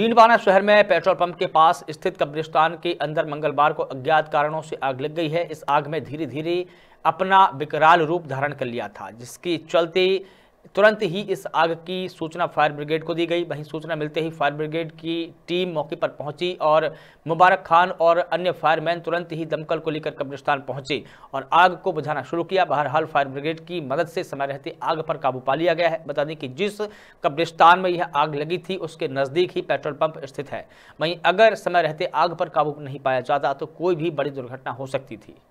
तीनवाना शहर में petrol pump के पास स्थित कब्रिस्तान के अंदर मंगलवार को अज्ञात कारणों से आग लग गई है इस आग में धीरे धीरे अपना विकराल रूप धारण कर लिया था जिसके चलते तुरंत ही इस आग की सूचना फायर ब्रिगेड को दी गई वहीं सूचना मिलते ही फायर ब्रिगेड की टीम मौके पर पहुंची और मुबारक खान और अन्य फायरमैन तुरंत ही दमकल को लेकर कब्रिस्तान पहुंचे और आग को बुझाना शुरू किया बहरहाल फायर ब्रिगेड की मदद से समय रहते आग पर काबू पा लिया गया है बता दें कि जिस कब्रिस्तान में यह आग लगी थी उसके नज़दीक ही पेट्रोल पंप स्थित है वहीं अगर समय रहते आग पर काबू नहीं पाया जाता तो कोई भी बड़ी दुर्घटना हो सकती थी